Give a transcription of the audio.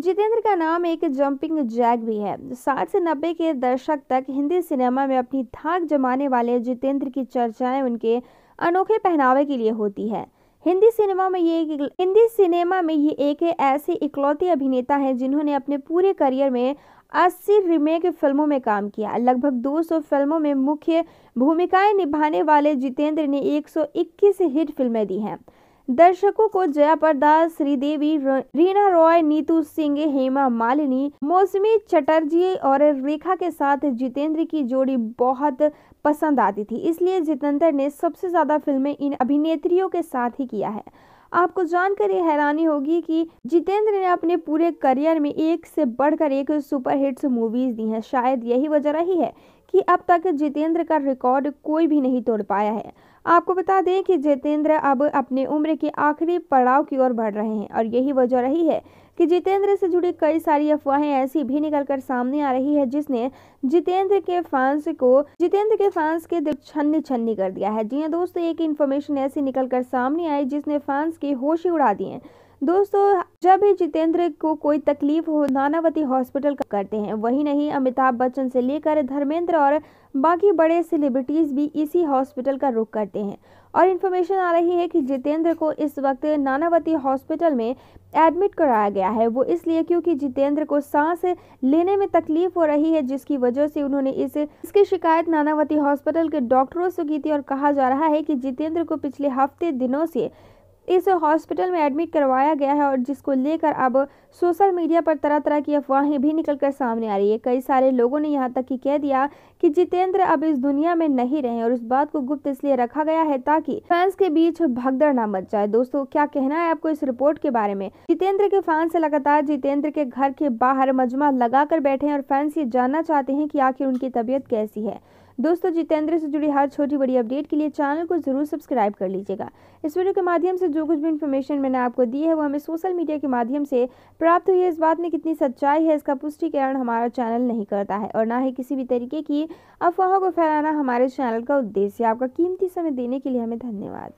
जितेंद्र का नाम एक जंपिंग जैक भी है साठ से नब्बे के दशक तक हिंदी सिनेमा में अपनी धाक जमाने वाले जितेंद्र की चर्चाएं उनके अनोखे पहनावे के लिए होती है हिंदी सिनेमा में ये हिंदी सिनेमा में ये एक ऐसे इकलौते अभिनेता हैं जिन्होंने अपने पूरे करियर में 80 रीमेक फिल्मों में काम किया लगभग 200 फिल्मों में मुख्य भूमिकाएं निभाने वाले जितेंद्र ने 121 हिट फिल्में दी हैं दर्शकों को जया प्रदा श्रीदेवी रीना रॉय नीतू सिंह हेमा मालिनी मौसमी चटर्जी और रेखा के साथ जितेंद्र की जोड़ी बहुत पसंद आती थी इसलिए जितेंद्र ने सबसे ज़्यादा फिल्में इन अभिनेत्रियों के साथ ही किया है आपको जानकर ये हैरानी होगी कि जितेंद्र ने अपने पूरे करियर में एक से बढ़कर एक सुपरहिट्स मूवीज दी हैं शायद यही वजह रही है कि अब तक जितेंद्र का रिकॉर्ड कोई भी नहीं तोड़ पाया है आपको बता दें कि जितेंद्र अब अपने उम्र के आखिरी पड़ाव की ओर बढ़ रहे हैं और यही वजह रही है कि जितेंद्र से जुड़ी कई सारी अफवाहें ऐसी भी निकलकर सामने आ रही है जिसने जितेंद्र के फैंस को जितेंद्र के फैंस के दिल छन्नी छन्नी कर दिया है जी हाँ दोस्तों एक इन्फॉर्मेशन ऐसी निकलकर सामने आई जिसने फैंस के होश ही उड़ा दिए दोस्तों जब भी जितेंद्र को कोई तकलीफ हो नानावती हॉस्पिटल करते हैं वही नहीं अमिताभ बच्चन से लेकर धर्मेंद्र और बाकी बड़े सेलिब्रिटीज़ भी इसी हॉस्पिटल का रुख करते हैं और इन्फॉर्मेशन आ रही है कि जितेंद्र को इस वक्त नानावती हॉस्पिटल में एडमिट कराया गया है वो इसलिए क्योंकि जितेंद्र को सांस लेने में तकलीफ हो रही है जिसकी वजह से उन्होंने इस इसकी शिकायत नानावती हॉस्पिटल के डॉक्टरों से की थी और कहा जा रहा है कि जितेंद्र को पिछले हफ्ते दिनों से इस हॉस्पिटल में एडमिट करवाया गया है और जिसको लेकर अब सोशल मीडिया पर तरह तरह की अफवाहें भी निकल कर सामने आ रही है कई सारे लोगों ने यहाँ तक कि कह दिया कि जितेंद्र अब इस दुनिया में नहीं रहे और इस बात को गुप्त इसलिए रखा गया है ताकि फैंस के बीच भगदड़ ना मच जाए दोस्तों क्या कहना है आपको इस रिपोर्ट के बारे में जितेंद्र के फैंस लगातार जितेंद्र के घर के बाहर मजमा लगा बैठे हैं और फैंस ये जानना चाहते हैं कि आखिर उनकी तबीयत कैसी है दोस्तों जितेंद्र से जुड़ी हर छोटी बड़ी अपडेट के लिए चैनल को जरूर सब्सक्राइब कर लीजिएगा इस वीडियो के माध्यम से जो कुछ भी इन्फॉर्मेशन मैंने आपको दी है वो हमें सोशल मीडिया के माध्यम से प्राप्त हुई है इस बात में कितनी सच्चाई है इसका पुष्टिकरण हमारा चैनल नहीं करता है और ना ही किसी भी तरीके की अफवाहों को फैलाना हमारे चैनल का उद्देश्य आपका कीमती समय देने के लिए हमें धन्यवाद